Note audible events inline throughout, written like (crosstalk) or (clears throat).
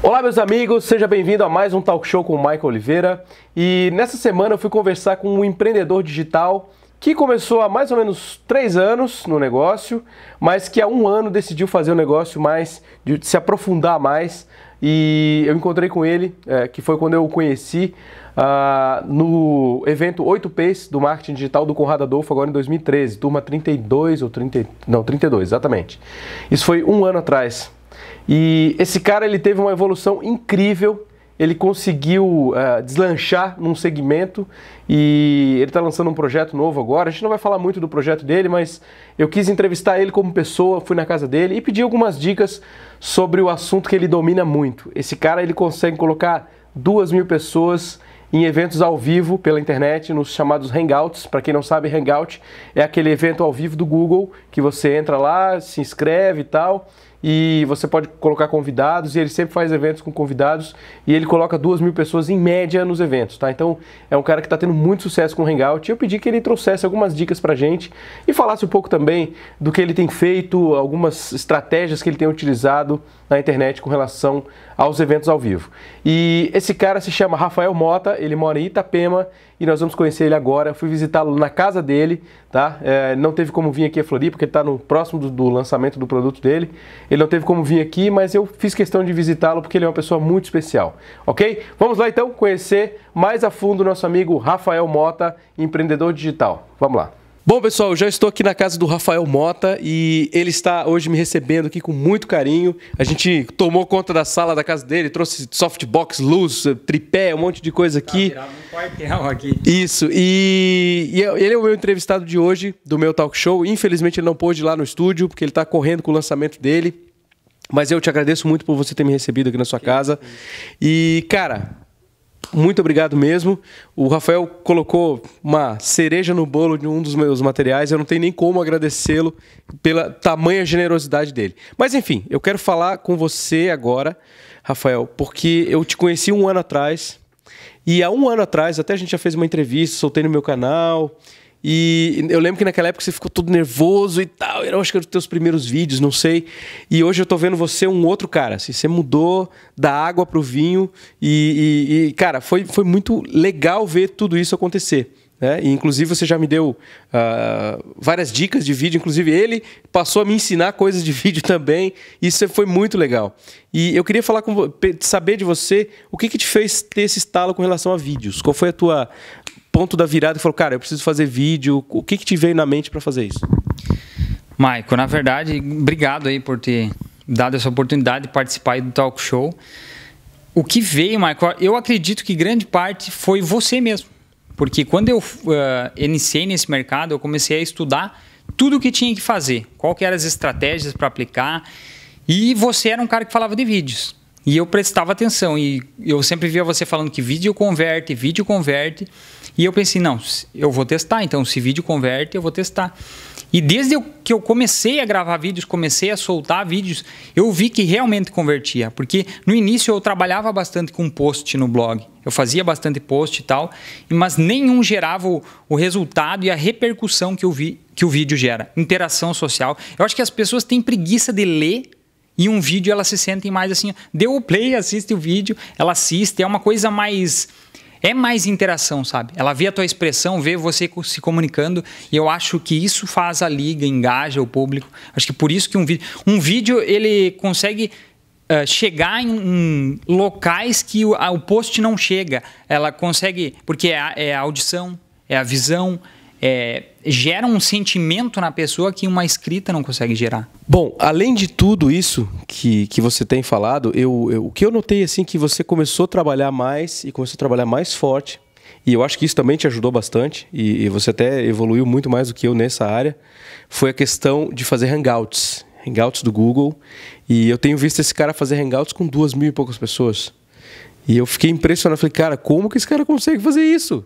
Olá, meus amigos, seja bem-vindo a mais um talk show com o Michael Oliveira. E nessa semana eu fui conversar com um empreendedor digital que começou há mais ou menos três anos no negócio, mas que há um ano decidiu fazer o um negócio mais, de se aprofundar mais. E eu encontrei com ele, é, que foi quando eu o conheci, uh, no evento 8Ps do marketing digital do Conrado Adolfo, agora em 2013, turma 32 ou 30, não, 32, exatamente. Isso foi um ano atrás. E esse cara ele teve uma evolução incrível. Ele conseguiu uh, deslanchar num segmento e ele está lançando um projeto novo agora. A gente não vai falar muito do projeto dele, mas eu quis entrevistar ele como pessoa, fui na casa dele e pedi algumas dicas sobre o assunto que ele domina muito. Esse cara ele consegue colocar duas mil pessoas em eventos ao vivo pela internet, nos chamados Hangouts. Para quem não sabe, Hangout é aquele evento ao vivo do Google que você entra lá, se inscreve e tal e você pode colocar convidados e ele sempre faz eventos com convidados e ele coloca duas mil pessoas em média nos eventos, tá? Então é um cara que está tendo muito sucesso com o Hangout. Eu pedi que ele trouxesse algumas dicas pra gente e falasse um pouco também do que ele tem feito, algumas estratégias que ele tem utilizado na internet com relação aos eventos ao vivo. E esse cara se chama Rafael Mota, ele mora em Itapema e nós vamos conhecer ele agora. Fui visitá-lo na casa dele, tá? É, não teve como vir aqui a Floripa, porque está no próximo do, do, lançamento do produto dele. Ele não teve como vir aqui, mas eu fiz questão de visitá-lo porque ele é uma pessoa muito especial, ok? Vamos lá então conhecer mais a fundo o nosso amigo Rafael Mota, empreendedor digital. Vamos lá. Bom, pessoal, já estou aqui na casa do Rafael Mota e ele está hoje me recebendo aqui com muito carinho. A gente tomou conta da sala da casa dele, trouxe softbox, luz, tripé, um monte de coisa aqui. Tá um quartel aqui. Isso, e, e, é, ele é o meu entrevistado de hoje do meu talk show. Infelizmente ele não pôde ir lá no estúdio porque ele está correndo com o lançamento dele. Mas eu te agradeço muito por você ter me recebido aqui na sua que casa. Sim. E, cara, muito obrigado mesmo. O Rafael colocou uma cereja no bolo de um dos meus materiais. Eu não tenho nem como agradecê-lo pela tamanha generosidade dele. Mas enfim, eu quero falar com você agora, Rafael, porque eu te conheci um ano atrás. E há um ano atrás, até a gente já fez uma entrevista, soltei no meu canal. E eu lembro que naquela época você ficou todo nervoso e tal. Era, acho que era os teus primeiros vídeos, não sei. E hoje eu tô vendo você um outro cara. Assim, você mudou da água pro vinho. E, e, e cara, foi, foi muito legal ver tudo isso acontecer. Né? E, inclusive, você já me deu uh, várias dicas de vídeo. Inclusive, ele passou a me ensinar coisas de (laughs) vídeo também. Isso foi muito legal. E eu queria falar com, saber de você o que, que te fez ter esse estalo com relação a vídeos. Qual foi a tua, ponto da virada e falou, cara, eu preciso fazer vídeo? O que, que te veio na mente para fazer isso? Maico, na verdade, obrigado aí por ter dado essa oportunidade de participar do talk show. O que veio, Maico, eu acredito que grande parte foi você mesmo. Porque quando eu uh, iniciei nesse mercado, eu comecei a estudar tudo o que tinha que fazer, qual que eram as estratégias para aplicar. E você era um cara que falava de vídeos. E eu prestava atenção. E eu sempre via você falando que vídeo converte, vídeo converte. E eu pensei, não, eu vou testar, então se vídeo converte, eu vou testar. E desde que eu comecei a gravar vídeos, comecei a soltar vídeos, eu vi que realmente convertia. Porque no início eu trabalhava bastante com post no blog. Eu fazia bastante post e tal, mas nenhum gerava o, o resultado e a repercussão que, eu vi, que o vídeo gera. Interação social. Eu acho que as pessoas têm preguiça de ler e um vídeo elas se sentem mais assim. Deu o play, assiste o vídeo, ela assiste. É uma coisa mais é mais interação, sabe? Ela vê a tua expressão, vê você se comunicando, e eu acho que isso faz a liga, engaja o público. Acho que por isso que um vídeo, um vídeo ele consegue uh, chegar em, locais que o, a, o post não chega. Ela consegue, porque é a, é a audição, é a visão, é, gera um sentimento na pessoa que uma escrita não consegue gerar. Bom, além de tudo isso que, que você tem falado, eu, eu, o que eu notei assim que você começou a trabalhar mais e começou a trabalhar mais forte. E eu acho que isso também te ajudou bastante e, e você até evoluiu muito mais do que eu nessa área. Foi a questão de fazer hangouts, hangouts do Google. E eu tenho visto esse cara fazer hangouts com duas mil e poucas pessoas. E eu fiquei impressionado. Falei, cara, como que esse cara consegue fazer isso?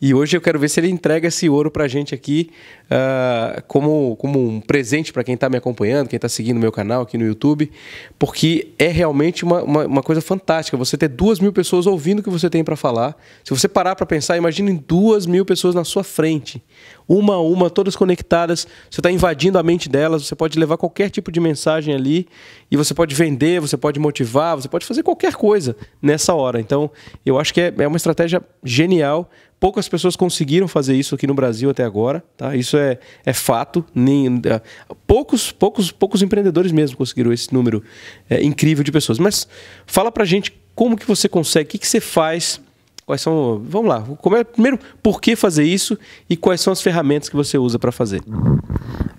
E hoje eu quero ver se ele entrega esse ouro para a gente aqui uh, como, como um presente para quem está me acompanhando, quem está seguindo meu canal aqui no YouTube, porque é realmente uma, uma, uma, coisa fantástica você ter duas mil pessoas ouvindo o que você tem para falar. Se você parar para pensar, imagine duas mil pessoas na sua frente uma a uma, todas conectadas. Você está invadindo a mente delas, você pode levar qualquer tipo de mensagem ali e você pode vender, você pode motivar, você pode fazer qualquer coisa nessa hora. Então, eu acho que é, é uma estratégia genial. Poucas pessoas conseguiram fazer isso aqui no Brasil até agora, tá? Isso é, é fato. Nem, ah, poucos, poucos, poucos empreendedores mesmo conseguiram esse número é, incrível de pessoas. Mas fala pra gente como que você consegue, o que, que você faz Quais são. Vamos lá. Como é, primeiro, por que fazer isso e quais são as ferramentas que você usa para fazer?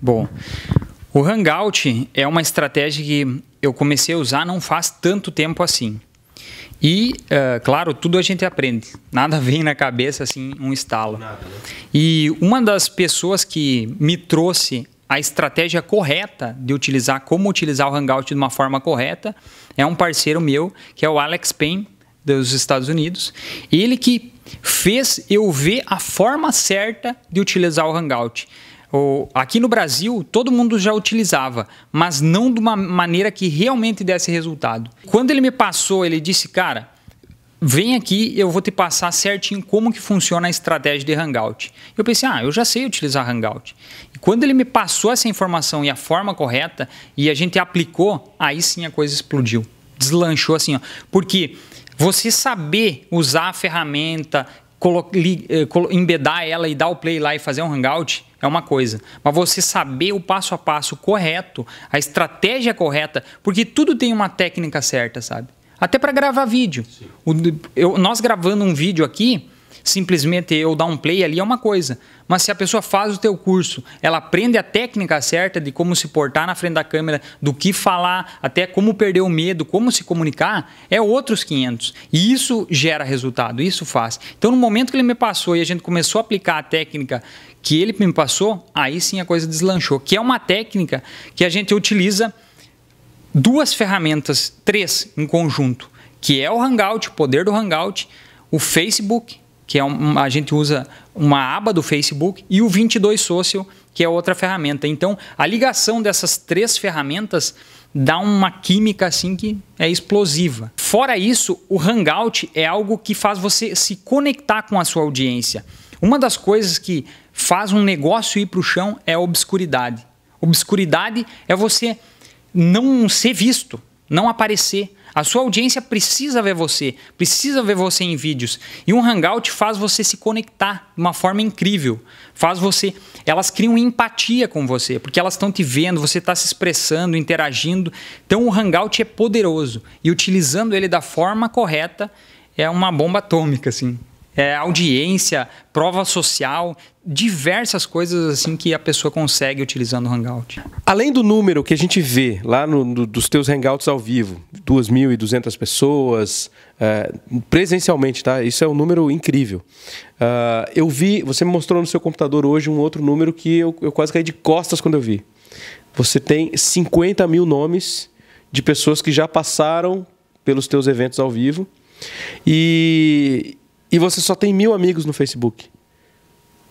Bom, o Hangout é uma estratégia que eu comecei a usar não faz tanto tempo assim. E, uh, claro, tudo a gente aprende. Nada (laughs) vem na cabeça assim, um estalo. Nada, né? E uma das pessoas que me trouxe a estratégia correta de utilizar, como utilizar o Hangout de uma forma correta, é um parceiro meu, que é o Alex Payne, dos Estados Unidos. Ele que fez eu ver a forma certa de utilizar o Hangout. Aqui no Brasil, todo mundo já utilizava, mas não de uma maneira que realmente desse resultado. Quando ele me passou, ele disse, cara, vem aqui, eu vou te passar certinho como que funciona a estratégia de Hangout. Eu pensei, ah, eu já sei utilizar Hangout. E quando ele me passou essa informação e a forma correta, e a gente aplicou, aí sim a coisa explodiu deslanchou assim, ó. Porque você saber usar a ferramenta, eh, embedar ela e dar o play lá e fazer um hangout é uma coisa, mas você saber o passo a passo correto, a estratégia correta, porque tudo tem uma técnica certa, sabe? Até para gravar vídeo. O, eu, nós gravando um vídeo aqui, simplesmente eu dar um play ali é uma coisa, mas se a pessoa faz o teu curso, ela aprende a técnica certa de como se portar na frente da câmera, do que falar, até como perder o medo, como se comunicar, é outros 500. E isso gera resultado, isso faz. Então, no momento que ele me passou e a gente começou a aplicar a técnica que ele me passou, aí sim a coisa deslanchou, que é uma técnica que a gente utiliza duas ferramentas, três em conjunto, que é o Hangout, o poder do Hangout, o Facebook que é um, a gente usa uma aba do Facebook, e o 22 Social, que é outra ferramenta. Então, a ligação dessas três ferramentas dá uma química assim que é explosiva. Fora isso, o Hangout é algo que faz você se conectar com a sua audiência. Uma das coisas que faz um negócio ir para o chão é a obscuridade. Obscuridade é você não ser visto, não aparecer. A sua audiência precisa ver você, precisa ver você em vídeos. E um Hangout faz você se conectar de uma forma incrível. Faz você. Elas criam empatia com você, porque elas estão te vendo, você está se expressando, interagindo. Então o Hangout é poderoso. E utilizando ele da forma correta é uma bomba atômica, assim é, audiência, prova social, diversas coisas assim que a pessoa consegue utilizando o Hangout. Além do número que a gente vê lá no, no, dos teus Hangouts ao vivo, 2.200 pessoas, é, presencialmente, tá? Isso é um número incrível. Uh, eu vi, você me mostrou no seu computador hoje um outro número que eu, eu quase caí de costas quando eu vi. Você tem 50 mil nomes de pessoas que já passaram pelos teus eventos ao vivo. E, e você só tem mil amigos no Facebook.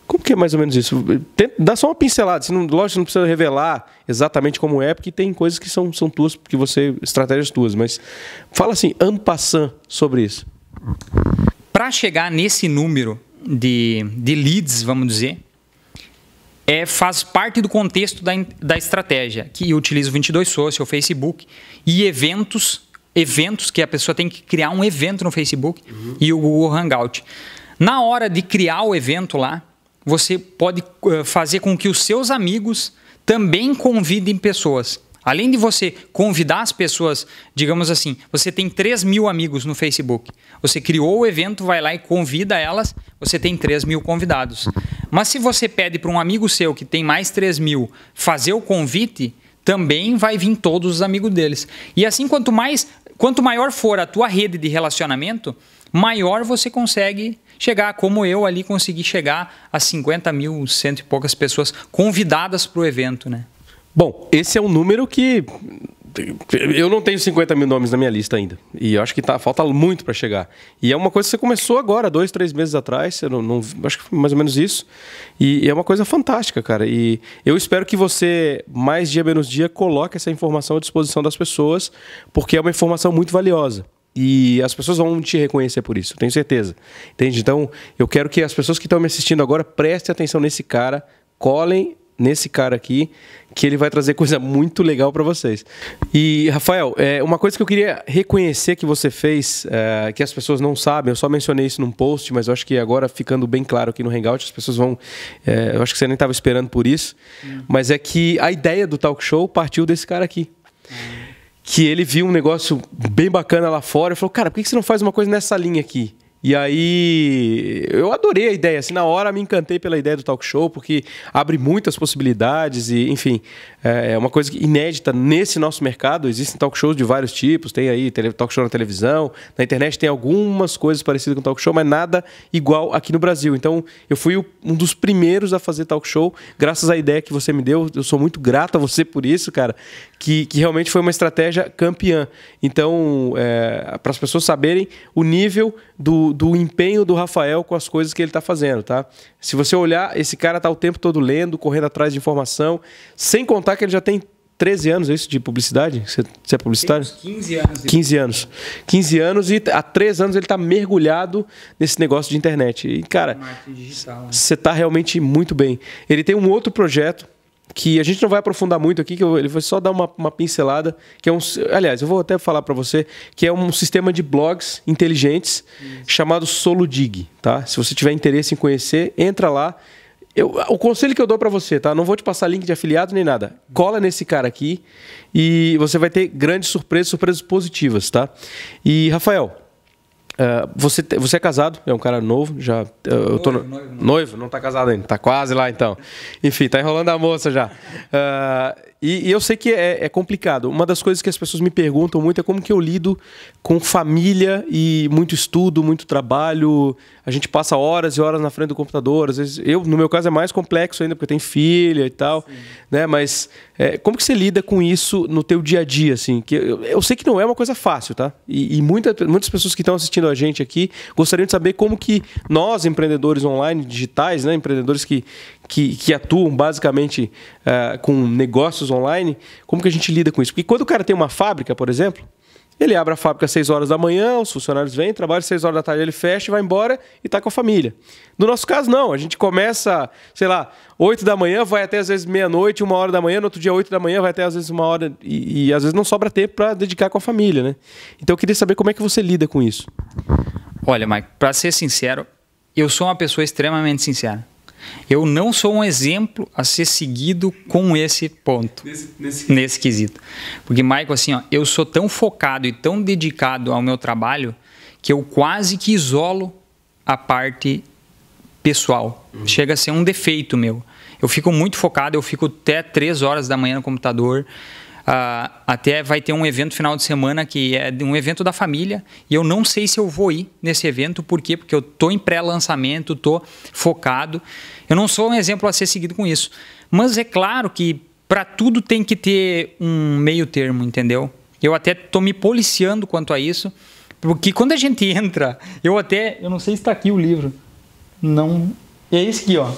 Como que é mais ou menos isso? Tenta, dá só uma pincelada. Se não, lógico, não precisa revelar exatamente como é, porque tem coisas que são, são tuas, que você. estratégias tuas, mas fala assim, ampassant sobre isso. Para chegar nesse número de, de leads, vamos dizer, é, faz parte do contexto da, da estratégia, que utiliza o 22 Social, o Facebook e eventos eventos, que a pessoa tem que criar um evento no Facebook uhum. e o Google Hangout. Na hora de criar o evento lá, você pode eh, fazer com que os seus amigos também convidem pessoas. Além de você convidar as pessoas, digamos assim, você tem 3 mil amigos no Facebook. Você criou o evento, vai lá e convida elas, você tem 3 mil convidados. Mas se você pede para um amigo seu que tem mais 3 mil fazer o convite, também vai vir todos os amigos deles. E assim, quanto mais quanto maior for a tua rede de relacionamento, maior você consegue chegar, como eu ali consegui chegar a 50 mil, cento e poucas pessoas convidadas para o evento, né? Bom, esse é um número que eu não tenho 50 mil nomes na minha lista ainda. E eu acho que tá, falta muito para chegar. E é uma coisa que você começou agora, dois, três meses atrás. Não, não, acho que foi mais ou menos isso. E, e, é uma coisa fantástica, cara. E eu espero que você, mais dia menos dia, coloque essa informação à disposição das pessoas, porque é uma informação muito valiosa. E as pessoas vão te reconhecer por isso, tenho certeza. Entende? Então, eu quero que as pessoas que estão me assistindo agora prestem atenção nesse cara, colhem nesse cara aqui, que ele vai trazer coisa muito legal para vocês. E, Rafael, é, uma coisa que eu queria reconhecer que você fez, é, que as pessoas não sabem, eu só mencionei isso num post, mas eu acho que agora ficando bem claro aqui no Hangout, as pessoas vão. É, eu acho que você nem estava esperando por isso, hum. mas é que a ideia do talk show partiu desse cara aqui. Hum. Que ele viu um negócio bem bacana lá fora e falou: Cara, por que você não faz uma coisa nessa linha aqui? E aí eu adorei a ideia. Assim, na hora me encantei pela ideia do talk show, porque abre muitas possibilidades e, enfim, é, é uma coisa inédita nesse nosso mercado. Existem talk shows de vários tipos, tem aí talk show na televisão, na internet tem algumas coisas parecidas com talk show, mas nada igual aqui no Brasil. Então eu fui um dos primeiros a fazer talk show, graças à ideia que você me deu. Eu sou muito grato a você por isso, cara, que, que realmente foi uma estratégia campeã. Então, é, para as pessoas saberem o nível do do empenho do Rafael com as coisas que ele está fazendo, tá? Se você olhar, esse cara está o tempo todo lendo, correndo atrás de informação, sem contar que ele já tem 13 anos, é isso? De publicidade? Você, você é publicitário? 15 anos. 15 anos. 15 anos e há 3 anos ele está mergulhado nesse negócio de internet. E, cara, né? você está realmente muito bem. Ele tem um outro projeto que a gente não vai aprofundar muito aqui, que eu, ele vai só dar uma, uma, pincelada, que é um, aliás, eu vou até falar para você, que é um sistema de blogs inteligentes Isso. chamado SoloDig, tá? Se você tiver interesse em conhecer, entra lá. Eu, o conselho que eu dou para você, tá? Não vou te passar link de afiliado nem nada. Cola nesse cara aqui e você vai ter grandes surpresas, surpresas positivas, tá? E Rafael, ah, você, te, você é casado, é um cara novo, já. Ah, eu tô no, noivo, noivo. noivo, não tá casado ainda, tá quase lá então. Enfim, tá enrolando a moça já. Uh, e, e, eu sei que é, é, complicado. Uma das coisas que as pessoas me perguntam muito é como que eu lido com família e muito estudo, muito trabalho. A gente passa horas e horas na frente do computador. Às vezes, eu, no meu caso, é mais complexo ainda, porque tem filha e tal. Né? Mas é, como que você lida com isso no teu dia a dia, assim? Que eu, eu sei que não é uma coisa fácil, tá? E, e muita, muitas pessoas que estão assistindo a gente aqui gostariam de saber como que nós, empreendedores online, digitais, né? Empreendedores que, que, que atuam basicamente uh, com negócios online, como que a gente lida com isso? Porque quando o cara tem uma fábrica, por exemplo, ele abre a fábrica às 6 horas da manhã, os funcionários vêm, trabalham às 6 horas da tarde, ele fecha, vai embora e está com a família. No nosso caso, não. A gente começa, sei lá, 8 da manhã, vai até às vezes meia-noite, uma hora da manhã, no outro dia 8 da manhã, vai até às vezes uma hora e, e às vezes não sobra tempo para dedicar com a família, né? Então eu queria saber como é que você lida com isso. Olha, Mike, para ser sincero, eu sou uma pessoa extremamente sincera. Eu não sou um exemplo a ser seguido com esse ponto, nesse, nesse... nesse quesito. Porque, Michael, assim, ó, eu sou tão focado e tão dedicado ao meu trabalho que eu quase que isolo a parte pessoal. Uhum. Chega a ser um defeito meu. Eu fico muito focado, eu fico até três horas da manhã no computador. Uh, até vai ter um evento final de semana que é um evento da família e eu não sei se eu vou ir nesse evento, por quê? Porque eu tô em pré-lançamento, tô focado. Eu não sou um exemplo a ser seguido com isso, mas é claro que para tudo tem que ter um meio termo, entendeu? Eu até tô me policiando quanto a isso, porque quando a gente (laughs) entra, eu até, eu não sei se está aqui o livro, não, é esse aqui, ó. (clears throat)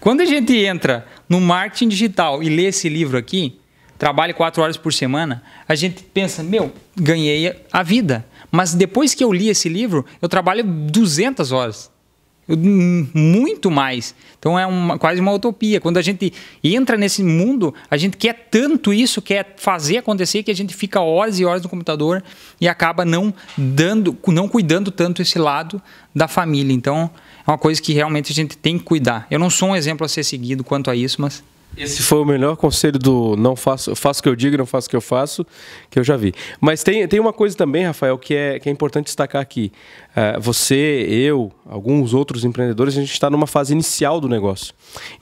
Quando a gente entra no marketing digital e lê esse livro aqui, trabalhe quatro horas por semana, a gente pensa, meu, ganhei a vida. Mas depois que eu li esse livro, eu trabalho 200 horas. Eu, hum, muito mais. Então é uma, quase uma utopia. Quando a gente entra nesse mundo, a gente quer tanto isso, quer fazer acontecer, que a gente fica horas e horas no computador e acaba não dando, não cuidando tanto esse lado da família. Então é uma coisa que realmente a gente tem que cuidar. Eu não sou um exemplo a ser seguido quanto a isso, mas esse foi o melhor conselho do não faço, faço o que eu digo, não faço o que eu faço, que eu já vi. Mas tem, tem uma coisa também, Rafael, que é, que é importante destacar aqui. Uh, você, eu, alguns outros empreendedores, a gente está numa fase inicial do negócio.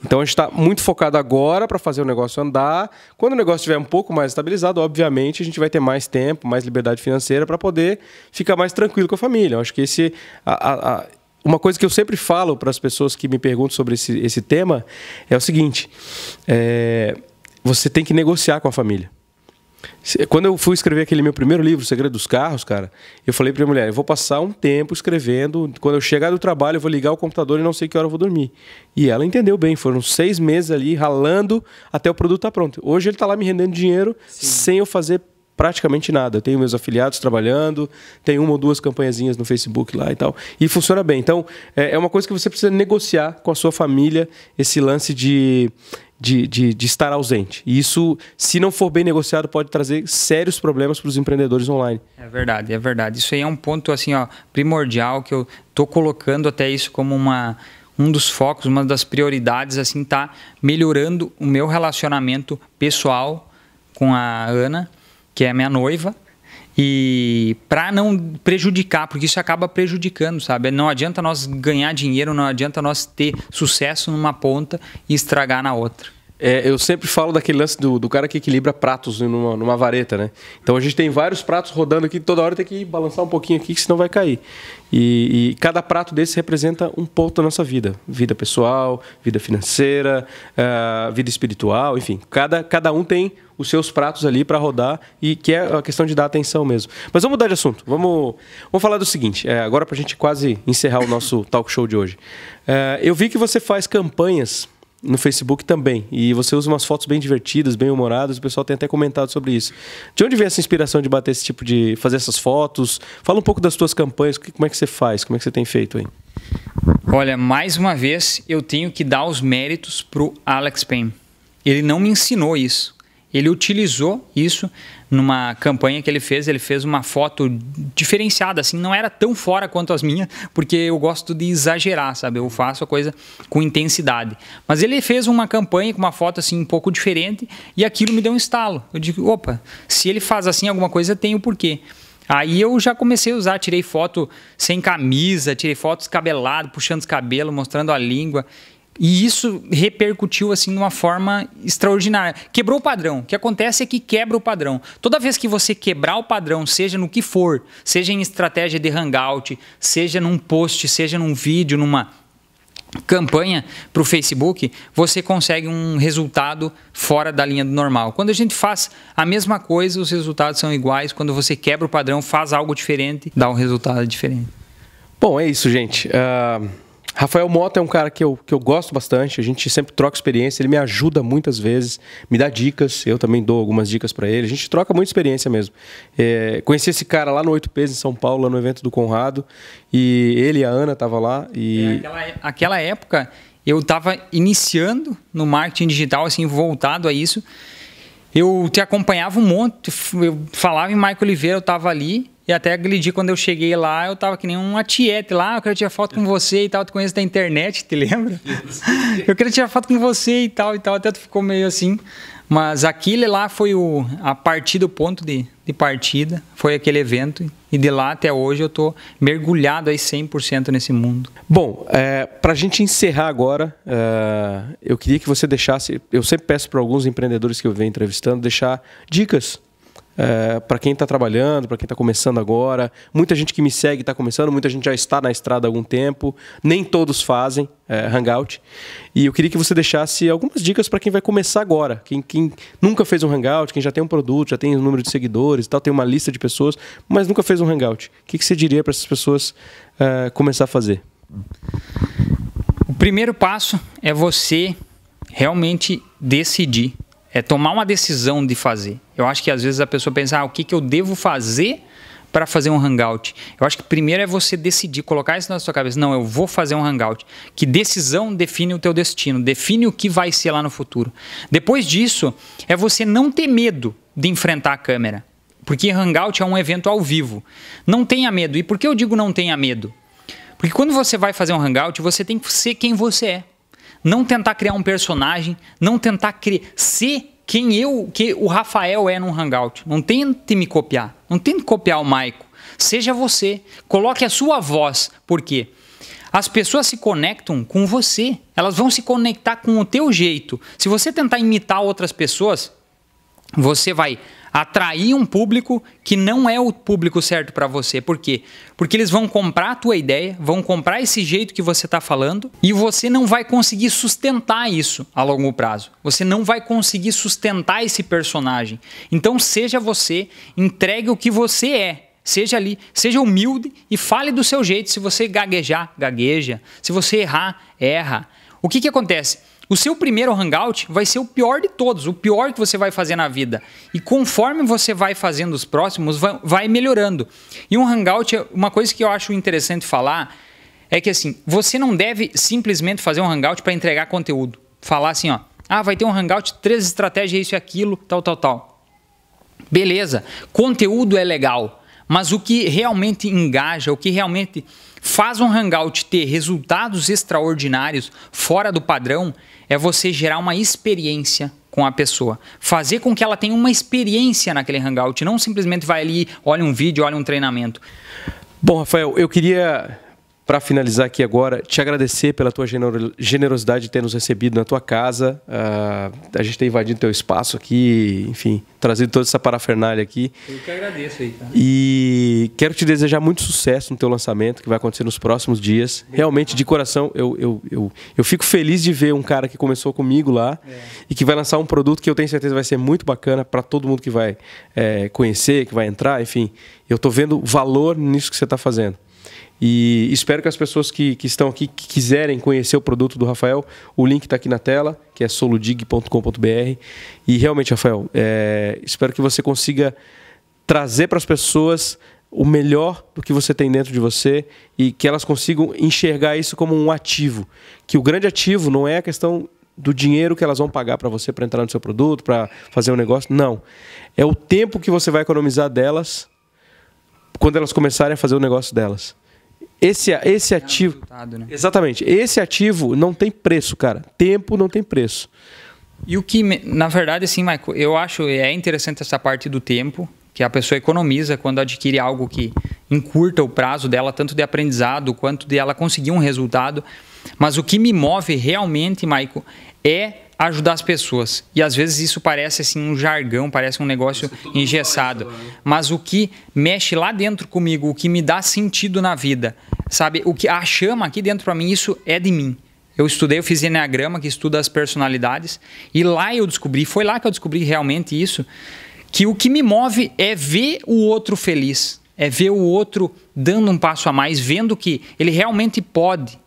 Então a gente está muito focado agora para fazer o negócio andar. Quando o negócio estiver um pouco mais estabilizado, obviamente a gente vai ter mais tempo, mais liberdade financeira para poder ficar mais tranquilo com a família. Eu acho que esse. A, a, a, uma coisa que eu sempre falo para as pessoas que me perguntam sobre esse, esse tema é o seguinte: é, você tem que negociar com a família. Quando eu fui escrever aquele meu primeiro livro, O Segredo dos Carros, cara, eu falei para minha mulher: eu vou passar um tempo escrevendo. Quando eu chegar do trabalho, eu vou ligar o computador e não sei que hora eu vou dormir. E ela entendeu bem. Foram seis meses ali ralando até o produto estar tá pronto. Hoje ele está lá me rendendo dinheiro Sim. sem eu fazer praticamente nada. Eu tenho meus afiliados trabalhando, tenho uma ou duas campanhazinhas no Facebook lá e tal. E funciona bem. Então, é, é uma coisa que você precisa negociar com a sua família esse lance de, de, de, de, estar ausente. E isso, se não for bem negociado, pode trazer sérios problemas para os empreendedores online. É verdade, é verdade. Isso aí é um ponto assim, ó, primordial que eu estou colocando até isso como uma, um dos focos, uma das prioridades, assim, tá melhorando o meu relacionamento pessoal com a Ana que é a minha noiva, e para não prejudicar, porque isso acaba prejudicando, sabe? Não adianta nós ganhar dinheiro, não adianta nós ter sucesso numa ponta e estragar na outra. É, eu sempre falo daquele lance do, do cara que equilibra pratos numa, numa, vareta, né? Então a gente tem vários pratos rodando aqui, toda hora tem que balançar um pouquinho aqui, que senão vai cair. E, e cada prato desse representa um ponto da nossa vida: vida pessoal, vida financeira, uh, vida espiritual, enfim. Cada, cada um tem os seus pratos ali para rodar e que é a questão de dar atenção mesmo. Mas vamos mudar de assunto. Vamos, vamos falar do seguinte. É, agora para a gente quase encerrar o nosso (laughs) talk show de hoje. É, eu vi que você faz campanhas no Facebook também. E você usa umas fotos bem divertidas, bem humoradas. O pessoal tem até comentado sobre isso. De onde vem essa inspiração de bater esse tipo de. fazer essas fotos? Fala um pouco das suas campanhas, como é que você faz, como é que você tem feito aí? Olha, mais uma vez eu tenho que dar os méritos pro Alex Payne. Ele não me ensinou isso. Ele utilizou isso numa campanha que ele fez, ele fez uma foto diferenciada, assim, não era tão fora quanto as minhas, porque eu gosto de exagerar, sabe? Eu faço a coisa com intensidade. Mas ele fez uma campanha com uma foto assim um pouco diferente e aquilo me deu um estalo. Eu digo, opa, se ele faz assim alguma coisa, tem o um porquê. Aí eu já comecei a usar, tirei foto sem camisa, tirei fotos cabelado, puxando os cabelos, mostrando a língua. E isso repercutiu assim de uma forma extraordinária. Quebrou o padrão. O que acontece é que quebra o padrão. Toda vez que você quebrar o padrão, seja no que for, seja em estratégia de hangout, seja num post, seja num vídeo, numa campanha para o Facebook, você consegue um resultado fora da linha do normal. Quando a gente faz a mesma coisa, os resultados são iguais. Quando você quebra o padrão, faz algo diferente, dá um resultado diferente. Bom, é isso, gente. Uh... Rafael Mota é um cara que eu, que eu gosto bastante, a gente sempre troca experiência, ele me ajuda muitas vezes, me dá dicas, eu também dou algumas dicas para ele, a gente troca muita experiência mesmo. É, conheci esse cara lá no 8 Pesos, em São Paulo, lá no evento do Conrado, e ele e a Ana estavam lá. E... É, aquela, é, aquela época eu estava iniciando no marketing digital, assim, voltado a isso. Eu te acompanhava um monte, eu falava em Michael Oliveira, eu estava ali, e até agredi quando eu cheguei lá, eu tava que nem uma tiete lá, eu queria tirar foto com você e tal, tu te da internet, te lembra? (laughs) eu queria tirar foto com você e tal e tal, até tu ficou meio assim. Mas aquele lá foi o, a partir do ponto de, de partida, foi aquele evento. E de lá até hoje eu tô mergulhado aí 100% nesse mundo. Bom, é, para a gente encerrar agora, é, eu queria que você deixasse, eu sempre peço para alguns empreendedores que eu venho entrevistando, deixar dicas é, para quem está trabalhando, para quem está começando agora. Muita gente que me segue está começando, muita gente já está na estrada há algum tempo. Nem todos fazem é, Hangout. E eu queria que você deixasse algumas dicas para quem vai começar agora. Quem, quem, nunca fez um Hangout, quem já tem um produto, já tem um número de seguidores, tal, tem uma lista de pessoas, mas nunca fez um Hangout. O que, que você diria para essas pessoas é, começar a fazer? O primeiro passo é você realmente decidir é tomar uma decisão de fazer. Eu acho que às vezes a pessoa pensa, ah, o que, que eu devo fazer para fazer um hangout? Eu acho que primeiro é você decidir, colocar isso na sua cabeça. Não, eu vou fazer um hangout. Que decisão define o teu destino, define o que vai ser lá no futuro. Depois disso, é você não ter medo de enfrentar a câmera. Porque hangout é um evento ao vivo. Não tenha medo. E por que eu digo não tenha medo? Porque quando você vai fazer um hangout, você tem que ser quem você é não tentar criar um personagem, não tentar criar, ser quem eu, que o Rafael é num hangout. Não tente me copiar, não tente copiar o Maico. Seja você, coloque a sua voz, porque as pessoas se conectam com você. Elas vão se conectar com o teu jeito. Se você tentar imitar outras pessoas, você vai atrair um público que não é o público certo para você. Por quê? Porque eles vão comprar a tua ideia, vão comprar esse jeito que você está falando e você não vai conseguir sustentar isso a longo prazo. Você não vai conseguir sustentar esse personagem. Então seja você, entregue o que você é. Seja ali, seja humilde e fale do seu jeito. Se você gaguejar, gagueja. Se você errar, erra. O que, que acontece? O seu primeiro hangout vai ser o pior de todos, o pior que você vai fazer na vida. E conforme você vai fazendo os próximos, vai, melhorando. E um hangout, uma coisa que eu acho interessante falar é que assim, você não deve simplesmente fazer um hangout para entregar conteúdo. Falar assim, ó, ah, vai ter um hangout, três estratégias, isso e aquilo, tal, tal, tal. Beleza, conteúdo é legal, mas o que realmente engaja, o que realmente Faz um Hangout ter resultados extraordinários, fora do padrão, é você gerar uma experiência com a pessoa. Fazer com que ela tenha uma experiência naquele Hangout, não simplesmente vai ali, olha um vídeo, olha um treinamento. Bom, Rafael, eu queria para finalizar aqui agora, te agradecer pela tua generosidade de ter nos recebido na tua casa. Uh, a gente ter tá invadido teu espaço aqui, enfim, trazido toda essa parafernália aqui. Eu que agradeço aí, tá? E quero te desejar muito sucesso no teu lançamento, que vai acontecer nos próximos dias. Realmente, de coração, eu, eu, eu, eu fico feliz de ver um cara que começou comigo lá é. e que vai lançar um produto que eu tenho certeza vai ser muito bacana para todo mundo que vai é, conhecer, que vai entrar, enfim. Eu estou vendo valor nisso que você está fazendo. E espero que as pessoas que, que estão aqui, que quiserem conhecer o produto do Rafael, o link está aqui na tela, que é soludig.com.br. E realmente, Rafael, é, espero que você consiga trazer para as pessoas o melhor do que você tem dentro de você e que elas consigam enxergar isso como um ativo. Que o grande ativo não é a questão do dinheiro que elas vão pagar para você para entrar no seu produto, para fazer um negócio. Não. É o tempo que você vai economizar delas quando elas começarem a fazer o negócio delas. Esse, esse tá ativo. Né? Exatamente. Esse ativo não tem preço, cara. Tempo não tem preço. E o que, na verdade, assim, Michael, eu acho é interessante essa parte do tempo, que a pessoa economiza quando adquire algo que encurta o prazo dela, tanto de aprendizado quanto de ela conseguir um resultado. Mas o que me move realmente, Michael, é ajudar as pessoas. E às vezes isso parece assim um jargão, parece um negócio engessado. Né? Mas o que mexe lá dentro comigo, o que me dá sentido na vida, Sabe, o que a chama aqui dentro para mim, isso é de mim. Eu estudei, eu fiz Enneagrama, que estuda as personalidades, e lá eu descobri, foi lá que eu descobri realmente isso, que o que me move é ver o outro feliz, é ver o outro dando um passo a mais, vendo que ele realmente pode.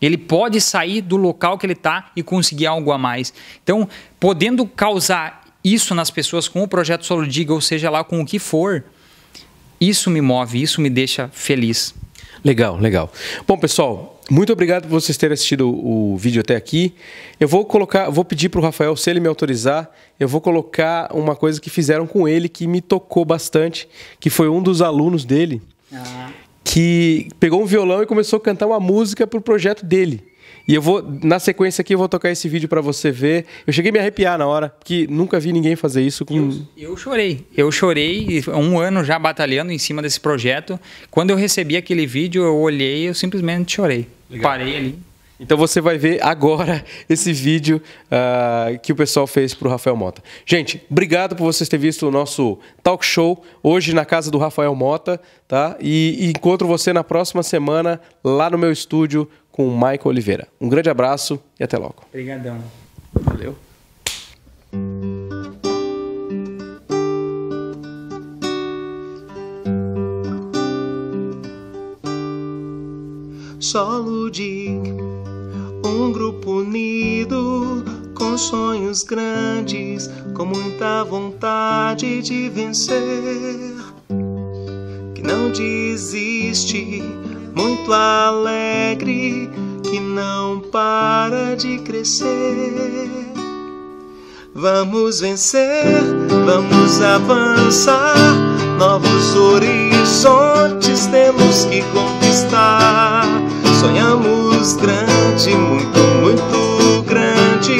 Ele pode sair do local que ele está e conseguir algo a mais. Então, podendo causar isso nas pessoas com o projeto Solo Diga, ou seja lá com o que for, isso me move, isso me deixa feliz. Legal, legal. Bom, pessoal, muito obrigado por vocês terem assistido o vídeo até aqui. Eu vou colocar, vou pedir para o Rafael, se ele me autorizar, eu vou colocar uma coisa que fizeram com ele que me tocou bastante, que foi um dos alunos dele ah. que pegou um violão e começou a cantar uma música para o projeto dele. E eu vou, na sequência aqui, eu vou tocar esse vídeo para você ver. Eu cheguei a me arrepiar na hora, porque nunca vi ninguém fazer isso com. Eu, eu chorei. Eu chorei um ano já batalhando em cima desse projeto. Quando eu recebi aquele vídeo, eu olhei e eu simplesmente chorei. Legal. Parei ali. Então você vai ver agora (laughs) esse vídeo uh, que o pessoal fez para o Rafael Mota. Gente, obrigado por vocês terem visto o nosso talk show hoje na casa do Rafael Mota, tá? E, e encontro você na próxima semana lá no meu estúdio com o Michael Oliveira. Um grande abraço e até logo. Obrigadão. Valeu. solo de um grupo unido com sonhos grandes, com muita vontade de vencer, que não desiste, muito alegre, que não para de crescer. Vamos vencer, vamos avançar, novos horizontes temos que conquistar. Sonhamos grandes cidade muito, muito grande.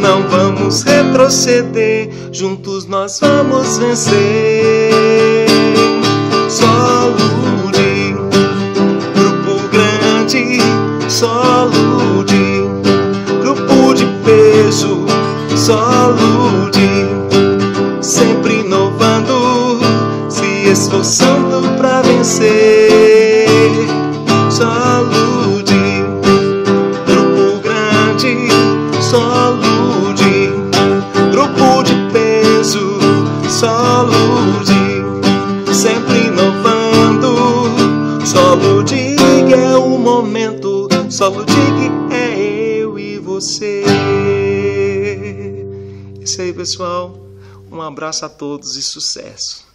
Não vamos retroceder, juntos nós vamos vencer. Solude, grupo grande, Solude, grupo de peso, Solude, sempre inovando, se esforçando. Só Ludig é eu e você. Isso aí, pessoal. Um abraço a todos e sucesso.